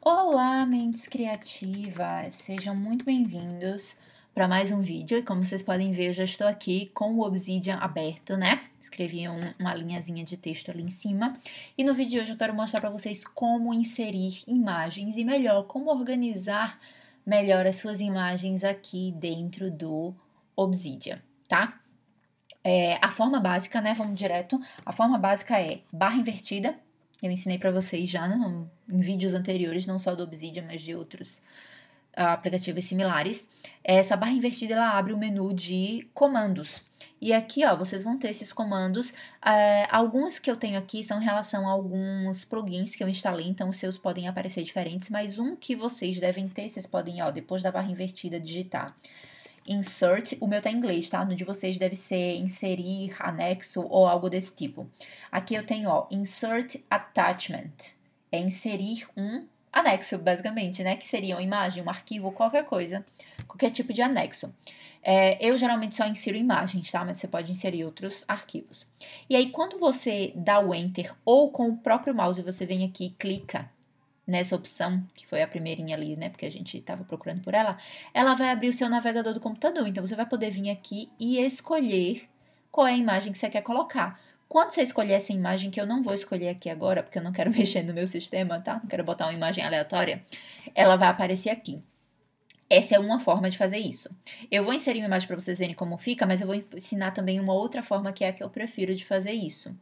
Olá, mentes criativas! Sejam muito bem-vindos para mais um vídeo. como vocês podem ver, eu já estou aqui com o Obsidian aberto, né? Escrevi um, uma linhazinha de texto ali em cima. E no vídeo de hoje eu quero mostrar para vocês como inserir imagens e melhor, como organizar melhor as suas imagens aqui dentro do Obsidian, tá? É, a forma básica, né? Vamos direto. A forma básica é barra invertida, eu ensinei para vocês já em vídeos anteriores, não só do Obsidian, mas de outros ah, aplicativos similares. Essa barra invertida ela abre o menu de comandos. E aqui, ó, vocês vão ter esses comandos. Eh, alguns que eu tenho aqui são em relação a alguns plugins que eu instalei, então os seus podem aparecer diferentes, mas um que vocês devem ter, vocês podem, ó, depois da barra invertida, digitar insert, o meu tá em inglês, tá? No de vocês deve ser inserir, anexo ou algo desse tipo. Aqui eu tenho, ó, insert attachment. É inserir um anexo, basicamente, né? Que seria uma imagem, um arquivo, qualquer coisa, qualquer tipo de anexo. É, eu geralmente só insiro imagens, tá? Mas você pode inserir outros arquivos. E aí, quando você dá o enter ou com o próprio mouse, você vem aqui e clica nessa opção, que foi a primeirinha ali, né, porque a gente estava procurando por ela, ela vai abrir o seu navegador do computador. Então, você vai poder vir aqui e escolher qual é a imagem que você quer colocar. Quando você escolher essa imagem, que eu não vou escolher aqui agora, porque eu não quero mexer no meu sistema, tá? Não quero botar uma imagem aleatória, ela vai aparecer aqui. Essa é uma forma de fazer isso. Eu vou inserir uma imagem para vocês verem como fica, mas eu vou ensinar também uma outra forma que é a que eu prefiro de fazer isso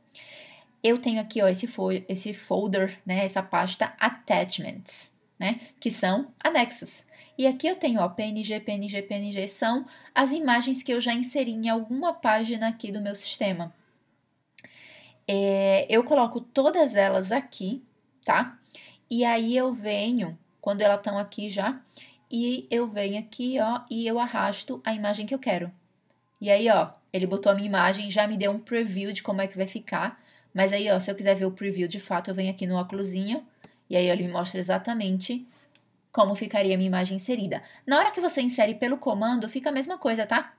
eu tenho aqui ó, esse, fo esse folder, né, essa pasta attachments, né, que são anexos. E aqui eu tenho ó, PNG, PNG, PNG, são as imagens que eu já inseri em alguma página aqui do meu sistema. É, eu coloco todas elas aqui, tá? E aí eu venho, quando elas estão aqui já, e eu venho aqui, ó, e eu arrasto a imagem que eu quero. E aí, ó, ele botou a minha imagem, já me deu um preview de como é que vai ficar. Mas aí, ó, se eu quiser ver o preview de fato, eu venho aqui no óculosinho e aí ele me mostra exatamente como ficaria a minha imagem inserida. Na hora que você insere pelo comando, fica a mesma coisa, tá?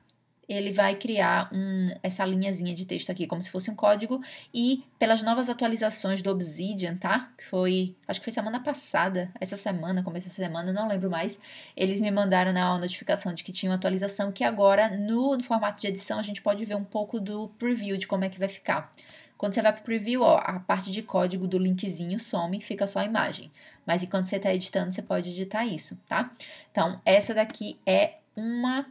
Ele vai criar um, essa linhazinha de texto aqui, como se fosse um código. E pelas novas atualizações do Obsidian, tá? Que foi, acho que foi semana passada, essa semana, começo dessa semana, não lembro mais. Eles me mandaram na né, notificação de que tinha uma atualização, que agora, no, no formato de edição, a gente pode ver um pouco do preview de como é que vai ficar. Quando você vai para o preview, ó, a parte de código do linkzinho some, fica só a imagem. Mas enquanto você está editando, você pode editar isso, tá? Então, essa daqui é uma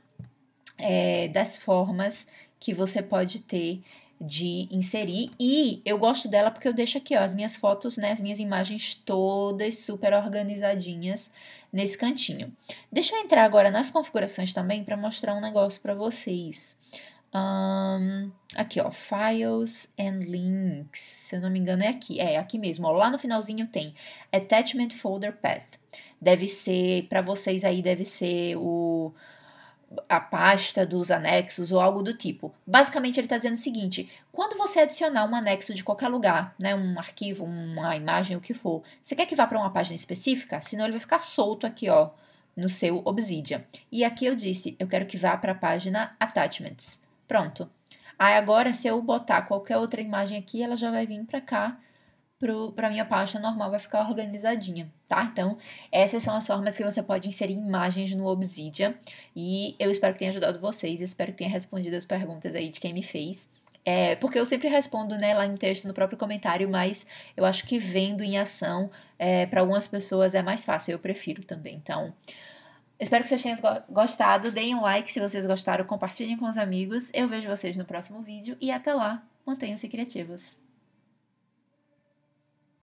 é, das formas que você pode ter de inserir. E eu gosto dela porque eu deixo aqui ó, as minhas fotos, né, as minhas imagens todas super organizadinhas nesse cantinho. Deixa eu entrar agora nas configurações também para mostrar um negócio para vocês. Um, aqui, ó, Files and Links. Se eu não me engano, é aqui. É, é aqui mesmo. Ó, lá no finalzinho tem Attachment Folder Path. Deve ser, para vocês aí, deve ser o a pasta dos anexos ou algo do tipo. Basicamente, ele está dizendo o seguinte: quando você adicionar um anexo de qualquer lugar, né, um arquivo, uma imagem, o que for, você quer que vá para uma página específica? Senão ele vai ficar solto aqui, ó, no seu Obsidian. E aqui eu disse: eu quero que vá para a página Attachments. Pronto. Aí agora, se eu botar qualquer outra imagem aqui, ela já vai vir para cá, para minha pasta normal, vai ficar organizadinha, tá? Então, essas são as formas que você pode inserir imagens no Obsidian. E eu espero que tenha ajudado vocês, espero que tenha respondido as perguntas aí de quem me fez. É, porque eu sempre respondo né, lá em texto, no próprio comentário, mas eu acho que vendo em ação, é, para algumas pessoas é mais fácil, eu prefiro também. Então, Espero que vocês tenham gostado. Deem um like se vocês gostaram, compartilhem com os amigos. Eu vejo vocês no próximo vídeo e até lá, mantenham-se criativos.